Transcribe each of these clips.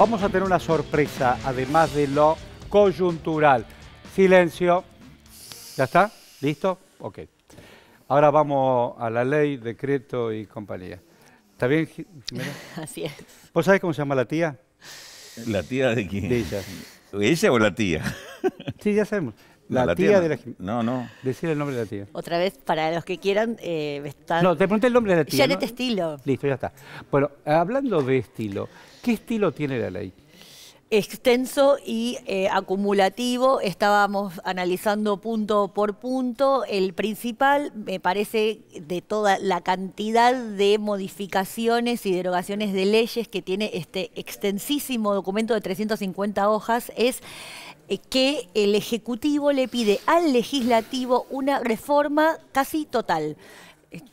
Vamos a tener una sorpresa, además de lo coyuntural. Silencio. ¿Ya está? ¿Listo? Ok. Ahora vamos a la ley, decreto y compañía. ¿Está bien, Jimena? Así es. ¿Vos sabés cómo se llama la tía? ¿La tía de quién? De ella. ¿Ella o la tía? Sí, ya sabemos. La, tía, de la No, no. Decir el nombre de la tía. Otra vez, para los que quieran, eh, No, te pregunté el nombre de la tía. Janet Estilo. Listo, ya está. Bueno, hablando de estilo, ¿qué estilo tiene la ley? extenso y eh, acumulativo. Estábamos analizando punto por punto. El principal, me parece, de toda la cantidad de modificaciones y derogaciones de leyes que tiene este extensísimo documento de 350 hojas, es eh, que el Ejecutivo le pide al Legislativo una reforma casi total,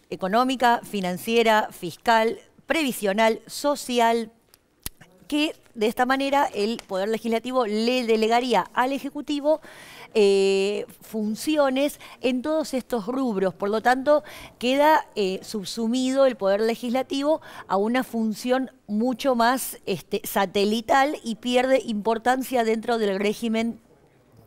económica, financiera, fiscal, previsional, social, que de esta manera el Poder Legislativo le delegaría al Ejecutivo eh, funciones en todos estos rubros. Por lo tanto, queda eh, subsumido el poder legislativo a una función mucho más este, satelital y pierde importancia dentro del régimen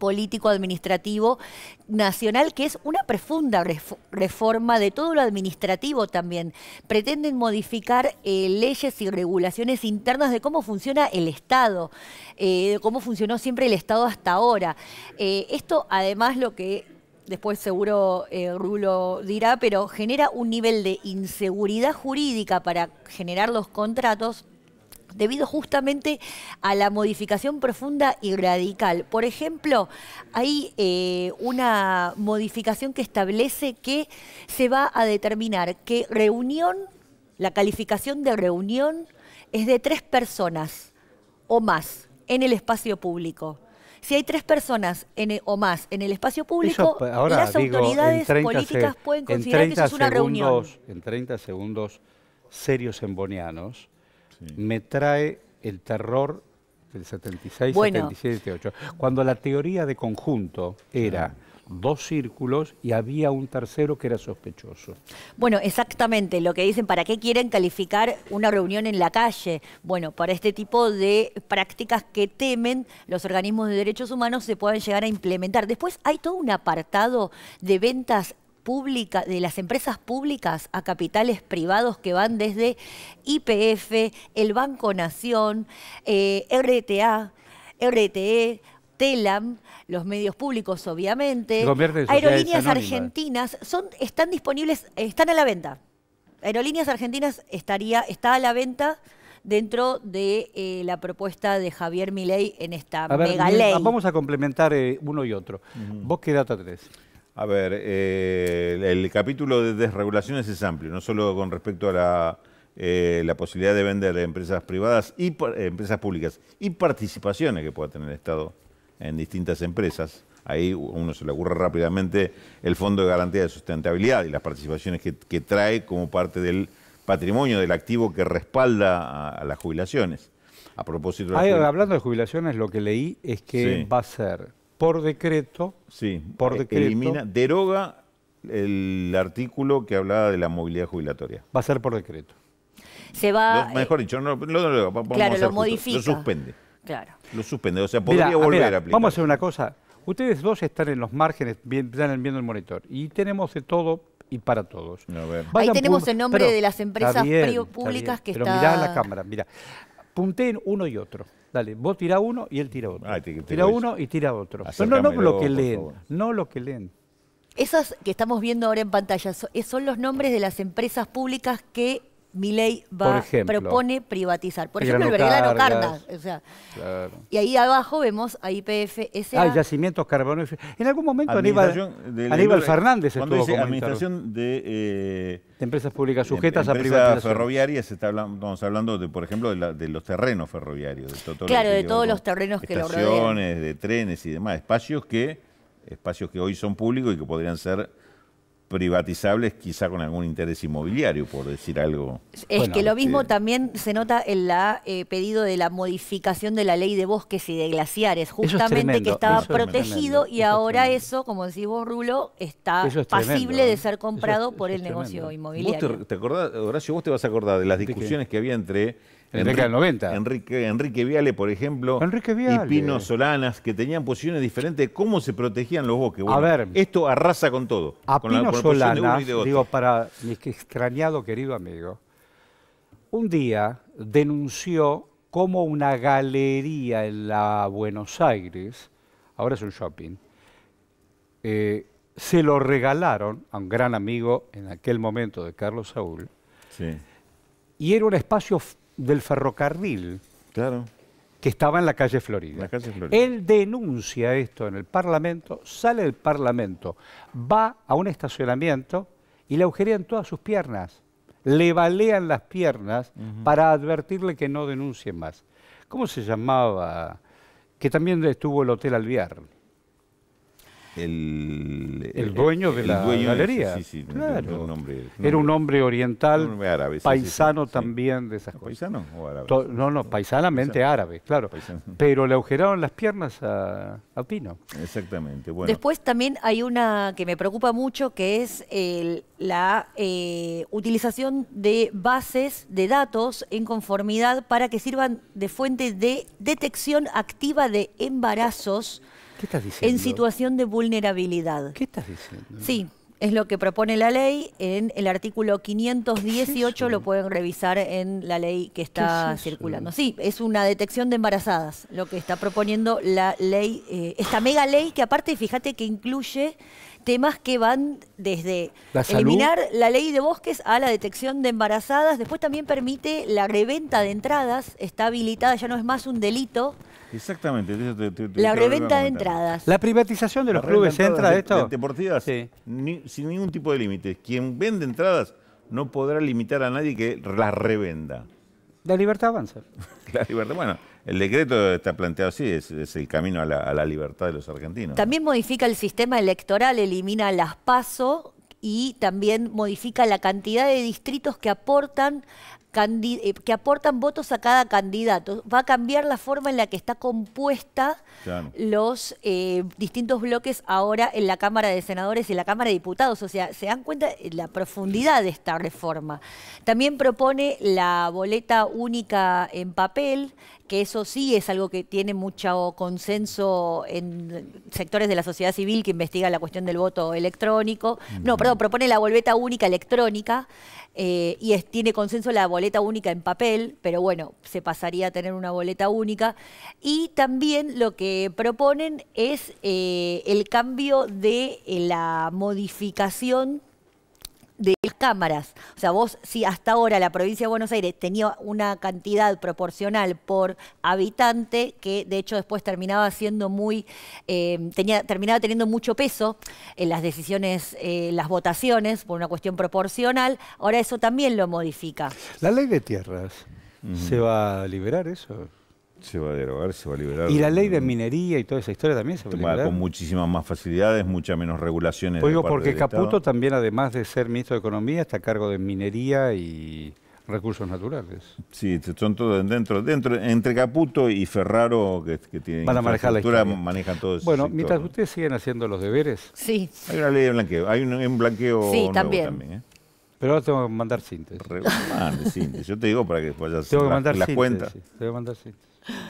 político-administrativo nacional, que es una profunda reforma de todo lo administrativo también. Pretenden modificar eh, leyes y regulaciones internas de cómo funciona el Estado, eh, de cómo funcionó siempre el Estado hasta ahora. Eh, esto además lo que después seguro Rulo dirá, pero genera un nivel de inseguridad jurídica para generar los contratos debido justamente a la modificación profunda y radical. Por ejemplo, hay eh, una modificación que establece que se va a determinar que reunión, la calificación de reunión es de tres personas o más en el espacio público. Si hay tres personas e, o más en el espacio público, pues, las autoridades políticas pueden considerar que eso es una reunión. En 30 segundos serios embonianos, me trae el terror del 76, 77, 78, cuando la teoría de conjunto era dos círculos y había un tercero que era sospechoso. Bueno, exactamente lo que dicen, ¿para qué quieren calificar una reunión en la calle? Bueno, para este tipo de prácticas que temen los organismos de derechos humanos se puedan llegar a implementar. Después hay todo un apartado de ventas de las empresas públicas a capitales privados que van desde IPF, el Banco Nación, eh, RTA, RTE, TELAM, los medios públicos, obviamente. Aerolíneas Argentinas son, están disponibles, están a la venta. Aerolíneas Argentinas estaría, está a la venta dentro de eh, la propuesta de Javier Milei en esta mega ley. Vamos a complementar eh, uno y otro. Vos qué data tenés. A ver, eh, el, capítulo de desregulaciones es amplio, no solo con respecto a la, eh, posibilidad de vender empresas privadas y eh, empresas públicas y participaciones que pueda tener el Estado en distintas empresas. Ahí uno se le ocurre rápidamente el Fondo de Garantía de Sustentabilidad y las participaciones que, trae como parte del patrimonio, del activo que respalda a, las jubilaciones. A propósito de Hablando de jubilaciones, lo que leí es que va a ser por decreto. Sí, por eh, Elimina, deroga el artículo que hablaba de la movilidad jubilatoria. Va a ser por decreto. Se va. mejor dicho, no, lo, lo modifica. lo suspende. Lo suspende. O sea, podría volver a aplicar. Vamos a hacer una cosa. Ustedes dos están en los márgenes, están viendo el monitor. Y tenemos de todo y para todos. Ahí tenemos el nombre de las empresas públicas que pero están. Mirá la cámara, mira. Punteen uno y otro. Dale, vos tira uno y él tira otro. Ah, tira uno y tira otro. no, lo que leen, no lo que leen. Esas que estamos viendo ahora en pantalla eh, son los nombres de las empresas públicas que mi ley propone privatizar. Por ejemplo, el vergalano sea, Y ahí abajo vemos a IPF Hay ah, yacimientos carboníferos. En algún momento Aníbal, Fernández estuvo dice Administración eh, de, empresas públicas sujetas a privatización. ferroviarias, estamos hablando, de, por ejemplo, de, los terrenos ferroviarios. claro, de todos los terrenos que lo rodean. Estaciones, de trenes y demás. Espacios que, espacios que hoy son públicos y que podrían ser privatizables quizá con algún interés inmobiliario, por decir algo. Es que lo mismo eh, también se nota en la eh, pedido de la modificación de la ley de bosques y de glaciares, justamente que estaba protegido y ahora eso, como decís vos, Rulo, está pasible de ¿eh? ser comprado por el negocio inmobiliario. te, acordás, Horacio, vos te vas a acordar de las discusiones que había entre Enrique, 90. Enrique, Enrique, Viale, por ejemplo, y Pino Solanas, que tenían posiciones diferentes cómo se protegían los bosques. a ver, esto arrasa con todo. Solana, pues, digo para mi extrañado querido amigo, un día denunció cómo una galería en la Buenos Aires, ahora es un shopping, eh, se lo regalaron a un gran amigo en aquel momento de Carlos Saúl, y era un espacio del ferrocarril. Claro que estaba en la calle Florida. Él denuncia esto en el Parlamento, sale del Parlamento, va a un estacionamiento y le agujerean todas sus piernas, le balean las piernas para advertirle que no denuncie más. ¿Cómo se llamaba? Que también estuvo el Hotel Alviar el, dueño de la galería. era un hombre oriental, paisano también de esas cosas. ¿Paisano o árabe? no, no, paisanamente árabe, claro. Pero le agujeraron las piernas a, a Pino. Exactamente. Después también hay una que me preocupa mucho, que es la eh, utilización de bases de datos en conformidad para que sirvan de fuente de detección activa de embarazos ¿Qué estás diciendo? En situación de vulnerabilidad. ¿Qué estás diciendo? Sí, es lo que propone la ley. En el artículo 518 lo pueden revisar en la ley que está circulando. Sí, es una detección de embarazadas, lo que está proponiendo la ley, eh, esta mega ley que aparte, fíjate que incluye temas que van desde eliminar la ley de bosques a la detección de embarazadas. Después también permite la reventa de entradas, está habilitada, ya no es más un delito Exactamente. la reventa de entradas. La privatización de los clubes entra de, Deportivas, sin ningún tipo de límite. Quien vende entradas no podrá limitar a nadie que las revenda. La libertad avanza. la libertad, bueno. El decreto está planteado así, es, el camino a la, a la, libertad de los argentinos. También modifica el sistema electoral, elimina las PASO y también modifica la cantidad de distritos que aportan eh, que aportan votos a cada candidato. Va a cambiar la forma en la que está compuesta los eh, distintos bloques ahora en la Cámara de Senadores y en la Cámara de Diputados. O sea, se dan cuenta de la profundidad de esta reforma. También propone la boleta única en papel, que eso sí es algo que tiene mucho consenso en sectores de la sociedad civil que investiga la cuestión del voto electrónico. No, perdón, propone la boleta única electrónica eh, y tiene consenso la boleta única en papel, pero bueno, se pasaría a tener una boleta única. Y también lo que proponen es eh, el cambio de eh, la modificación de cámaras. O sea, vos si hasta ahora la provincia de Buenos Aires tenía una cantidad proporcional por habitante, que de hecho después terminaba siendo muy, eh, tenía, terminaba teniendo mucho peso en las decisiones, eh, las votaciones, por una cuestión proporcional, ahora eso también lo modifica. La ley de tierras, ¿se va a liberar eso? Se va a derogar, se va a liberar. ¿Y la ley de minería y toda esa historia también se va a liberar? Con muchísimas más facilidades, muchas menos regulaciones. Pues digo, porque Caputo también, además de ser ministro de Economía, está a cargo de minería y recursos naturales. Sí, son todos dentro, dentro entre Caputo y Ferraro que, tienen Van a manejar la manejan todo Bueno, mientras ustedes siguen haciendo los deberes. Sí. Hay una ley de blanqueo, hay un, blanqueo sí, también. ¿eh? Pero ahora tengo que mandar síntesis. síntesis. Yo te digo para que vayas tengo que mandar las, cuentas. Tengo que mandar síntesis.